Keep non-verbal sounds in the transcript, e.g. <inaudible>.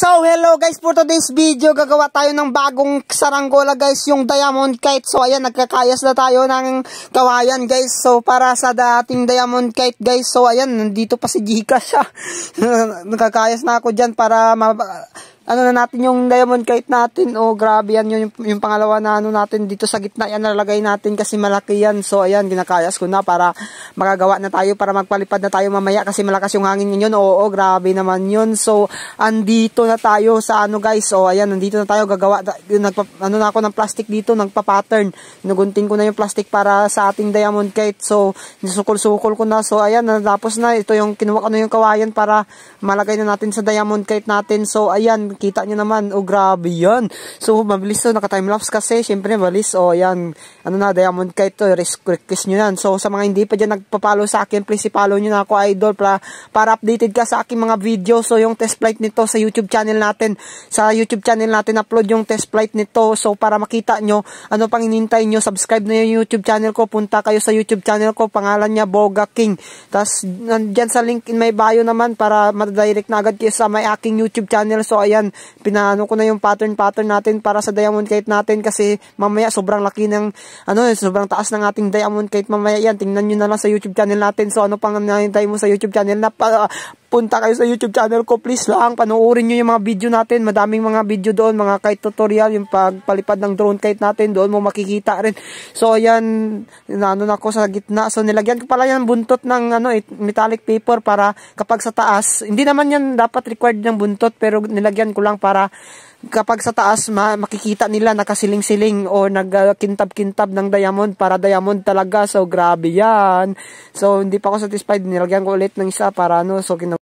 So, hello guys, for today's video, gagawa tayo ng bagong saranggola guys, yung diamond kite. So, ayan, nagkakayas na tayo ng kawayan guys. So, para sa dating diamond kite guys, so ayan, nandito pa si Gcash. Ah. <laughs> Nagkakayas na ako dyan para ano na natin yung diamond kite natin. Oh, grabe yan yung, yung pangalawa na ano natin dito sa gitna. Yan nalalagay natin kasi malaki yan. So, ayan, ginakayas ko na para magagawa na tayo, para magpalipad na tayo mamaya kasi malakas yung hangin ngayon. Oo, oh, grabe naman yun. So, andito na tayo sa ano guys. Oh, ayan, andito na tayo. Gagawa, nagpa, ano na ako ng plastic dito, nagpa-pattern. Nagunting ko na yung plastic para sa ating diamond kite. So, nisukol-sukol ko na. So, ayan, natapos na. Ito yung kinuha ko na yung kawayan para malagay na natin sa diamond kite natin. So, ayan, Kita nyo naman. Oh, grabe yan. So, mabilis to. Naka-timelapse kasi. syempre mabilis, Oh, yan. Ano na, Diamond Kite to. Risk request nyo yan. So, sa mga hindi pa dyan nagpapalo sa akin, please ipalo nyo na ako, idol, para, para updated ka sa aking mga video. So, yung test flight nito sa YouTube channel natin. Sa YouTube channel natin, upload yung test flight nito. So, para makita nyo, ano pang inintay nyo, subscribe na yung YouTube channel ko. Punta kayo sa YouTube channel ko. Pangalan niya, Boga King. tas nandyan sa link in my bio naman para madadirect na agad kayo sa my aking YouTube channel. So, ayan yan, pinaano ko na yung pattern-pattern natin para sa diamond kite natin kasi mamaya sobrang laki ng, ano, eh, sobrang taas ng ating diamond kite mamaya yan. Tingnan nyo na lang sa YouTube channel natin. So, ano pang nangyayantay mo sa YouTube channel na pa, punta kayo sa YouTube channel ko, please lang, panuorin nyo yung mga video natin. Madaming mga video doon, mga kite tutorial, yung pagpalipad ng drone kite natin, doon mo makikita rin. So, ayan, ano ako sa gitna. So, nilagyan ko pala yan buntot ng ano, eh, metallic paper para kapag sa taas, hindi naman yan dapat required ng buntot, pero nilagyan ko lang para kapag sa taas ma makikita nila nakasiling-siling o nagkintab-kintab ng diamond para diamond talaga so grabe yan so hindi pa ako satisfied nilagyan ko ulit ng isa para ano so kinu